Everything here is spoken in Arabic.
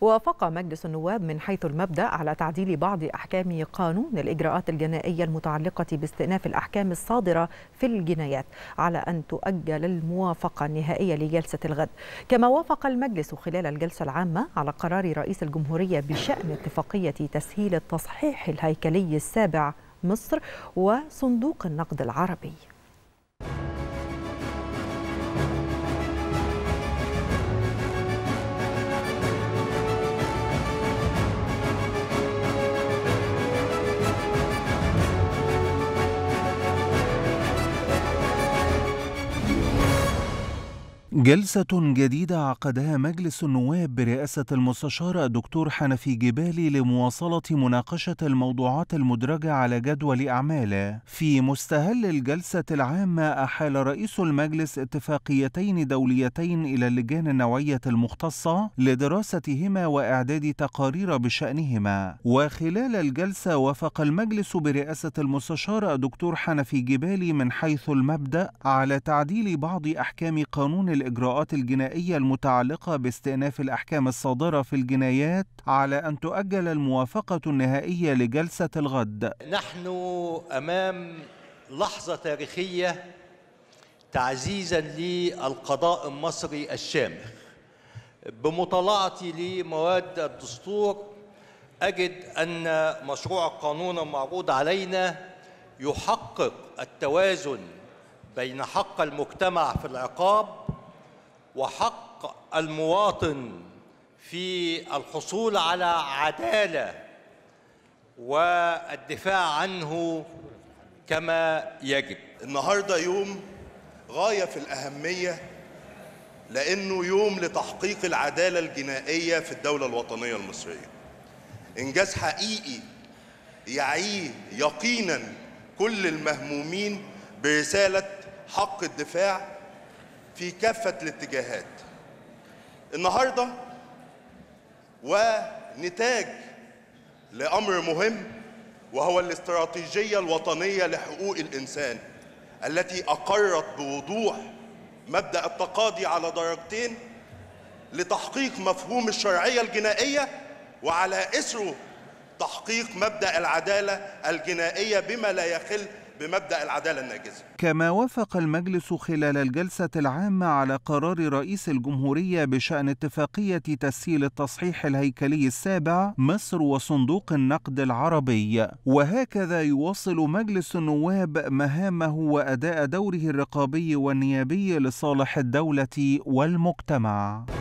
وافق مجلس النواب من حيث المبدأ على تعديل بعض أحكام قانون الإجراءات الجنائية المتعلقة باستئناف الأحكام الصادرة في الجنايات على أن تؤجل الموافقة النهائية لجلسة الغد كما وافق المجلس خلال الجلسة العامة على قرار رئيس الجمهورية بشأن اتفاقية تسهيل التصحيح الهيكلي السابع مصر وصندوق النقد العربي جلسة جديدة عقدها مجلس النواب برئاسة المستشار الدكتور حنفي جبالي لمواصلة مناقشة الموضوعات المدرجة على جدول أعماله. في مستهل الجلسة العامة أحال رئيس المجلس اتفاقيتين دوليتين إلى اللجان النوعية المختصة لدراستهما وإعداد تقارير بشأنهما. وخلال الجلسة وافق المجلس برئاسة المستشار الدكتور حنفي جبالي من حيث المبدأ على تعديل بعض أحكام قانون الإجراءات الجنائية المتعلقة باستئناف الأحكام الصادرة في الجنايات على أن تؤجل الموافقة النهائية لجلسة الغد نحن أمام لحظة تاريخية تعزيزا للقضاء المصري الشامخ. بمطالعتي لمواد الدستور أجد أن مشروع القانون المعروض علينا يحقق التوازن بين حق المجتمع في العقاب وحق المواطن في الحصول على عداله والدفاع عنه كما يجب النهارده يوم غايه في الاهميه لانه يوم لتحقيق العداله الجنائيه في الدوله الوطنيه المصريه انجاز حقيقي يعيه يقينا كل المهمومين برساله حق الدفاع في كافة الاتجاهات النهاردة ونتاج لأمر مهم وهو الاستراتيجية الوطنية لحقوق الإنسان التي أقرت بوضوح مبدأ التقاضي على درجتين لتحقيق مفهوم الشرعية الجنائية وعلى إثره تحقيق مبدأ العدالة الجنائية بما لا يخل بمبدا العداله الناجزه. كما وافق المجلس خلال الجلسه العامه على قرار رئيس الجمهوريه بشان اتفاقيه تسهيل التصحيح الهيكلي السابع مصر وصندوق النقد العربي، وهكذا يواصل مجلس النواب مهامه واداء دوره الرقابي والنيابي لصالح الدوله والمجتمع.